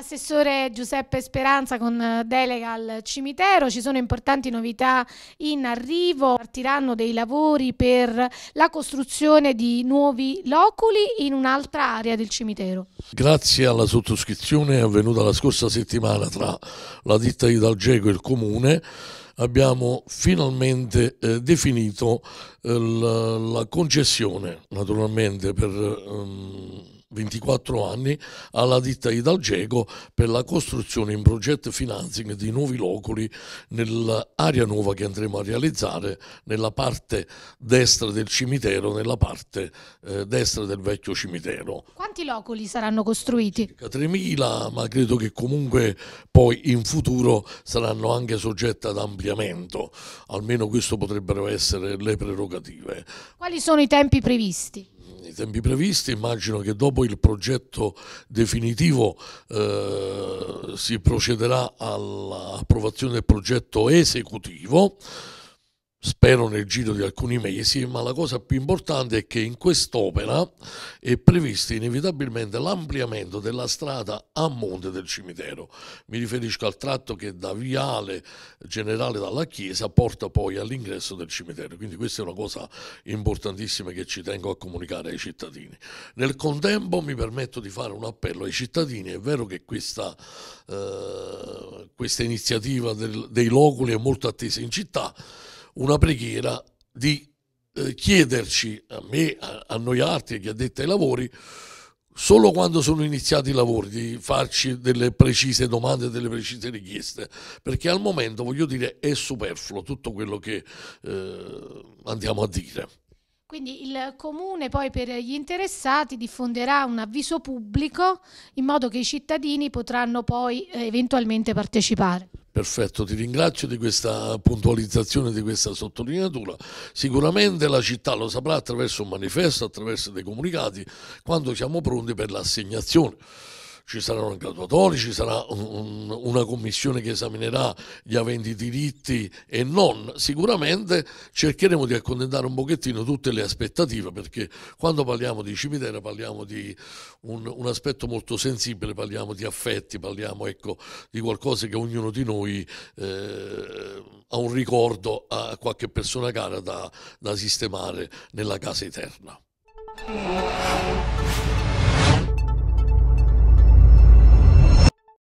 Assessore Giuseppe Speranza con eh, delega al cimitero, ci sono importanti novità in arrivo, partiranno dei lavori per la costruzione di nuovi loculi in un'altra area del cimitero. Grazie alla sottoscrizione avvenuta la scorsa settimana tra la ditta di Dalgego e il Comune, abbiamo finalmente eh, definito eh, la, la, concessione naturalmente per ehm, 24 anni alla ditta Idalgeco per la costruzione in progetto financing di nuovi loculi nell'area nuova che andremo a realizzare nella parte destra del cimitero, nella parte eh, destra del vecchio cimitero. Quanti loculi saranno costruiti? Circa 3.000, ma credo che comunque poi in futuro saranno anche soggetti ad ampliamento, almeno questo potrebbero essere le prerogative. Quali sono i tempi previsti? i tempi previsti, immagino che dopo il progetto definitivo eh, si procederà all'approvazione del progetto esecutivo spero nel giro di alcuni mesi, ma la cosa più importante è che in quest'opera è previsto inevitabilmente l'ampliamento della strada a monte del cimitero. Mi riferisco al tratto che da Viale Generale dalla Chiesa porta poi all'ingresso del cimitero, quindi questa è una cosa importantissima che ci tengo a comunicare ai cittadini. Nel contempo mi permetto di fare un appello ai cittadini, è vero che questa, eh, questa iniziativa del, dei loculi è molto attesa in città, una preghiera di eh, chiederci a me, a, a noi altri, e chi addetti ai lavori, solo quando sono iniziati i lavori di farci delle precise domande, delle precise richieste, perché al momento voglio dire è superfluo tutto quello che eh, andiamo a dire. Quindi il comune poi per gli interessati diffonderà un avviso pubblico in modo che i cittadini potranno poi eh, eventualmente partecipare. Perfetto, ti ringrazio di questa puntualizzazione, di questa sottolineatura. Sicuramente la città lo saprà attraverso un manifesto, attraverso dei comunicati, quando siamo pronti per l'assegnazione ci saranno graduatori, ci sarà un, una commissione che esaminerà gli aventi diritti e non. Sicuramente cercheremo di accontentare un pochettino tutte le aspettative perché quando parliamo di cimitero parliamo di un, un aspetto molto sensibile, parliamo di affetti, parliamo ecco, di qualcosa che ognuno di noi eh, ha un ricordo a qualche persona cara da, da sistemare nella casa eterna.